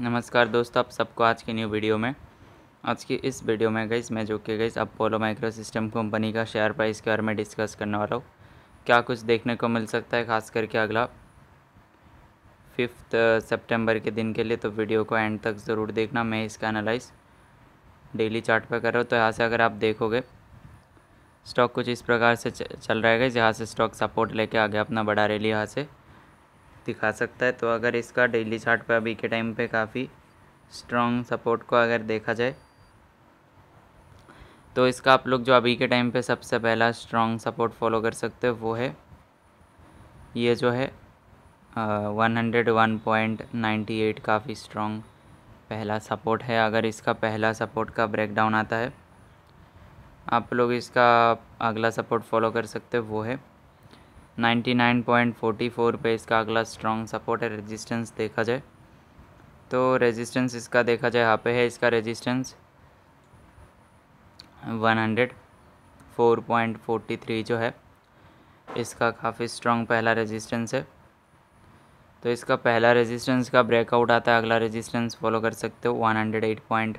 नमस्कार दोस्तों आप सबको आज की न्यू वीडियो में आज की इस वीडियो में गई मैं जो कि गई अपोलो माइक्रो सिस्टम कंपनी का शेयर प्राइस के बारे में डिस्कस करने वाला हूँ क्या कुछ देखने को मिल सकता है खास करके अगला फिफ्थ सितंबर uh, के दिन के लिए तो वीडियो को एंड तक ज़रूर देखना मैं इसका एनालाइज डेली चार्ट कर रहा हूँ तो यहाँ से अगर आप देखोगे स्टॉक कुछ इस प्रकार से चल रहा है गई से स्टॉक सपोर्ट लेके आगे अपना बड़ा रैली यहाँ से दिखा सकता है तो अगर इसका डेली चार्ट पे अभी के टाइम पे काफ़ी स्ट्रॉन्ग सपोर्ट को अगर देखा जाए तो इसका आप लोग जो अभी के टाइम पे सबसे पहला स्ट्रॉन्ग सपोर्ट फॉलो कर सकते हो वो है ये जो है one hundred one point ninety eight काफ़ी स्ट्रॉन्ग पहला सपोर्ट है अगर इसका पहला सपोर्ट का ब्रेकडाउन आता है आप लोग इसका अगला सपोर्ट फॉलो कर सकते हो वो है 99.44 पे इसका अगला स्ट्रॉन्ग सपोर्ट है रेजिस्टेंस देखा जाए तो रेजिस्टेंस इसका देखा जाए यहाँ पे है इसका रेजिस्टेंस 104.43 जो है इसका काफ़ी स्ट्रॉन्ग पहला रेजिस्टेंस है तो इसका पहला रेजिस्टेंस का ब्रेकआउट आता है अगला रेजिस्टेंस फॉलो कर सकते हो 108.38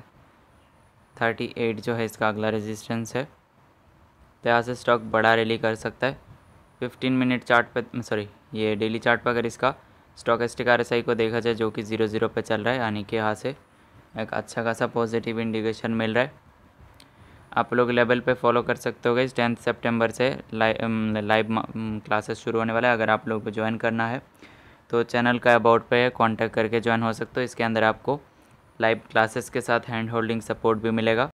जो है इसका अगला रेजिस्टेंस है तो यहाँ से स्टॉक बड़ा रैली कर सकता है फिफ्टीन मिनट चार्ट सॉरी ये डेली चार्ट पर अगर इसका स्टॉक एस्टिक आर को देखा जाए जो कि ज़ीरो ज़ीरो पर चल रहा है यानी कि यहाँ से एक अच्छा खासा पॉजिटिव इंडिकेशन मिल रहा है आप लोग लेवल पे फॉलो कर सकते हो इस टेंथ सेप्टेम्बर से लाइव क्लासेस um, um, शुरू होने वाला है अगर आप लोग को ज्वाइन करना है तो चैनल का अबाउट पे कांटेक्ट करके ज्वाइन हो सकते हो इसके अंदर आपको लाइव क्लासेस के साथ हैंड होल्डिंग सपोर्ट भी मिलेगा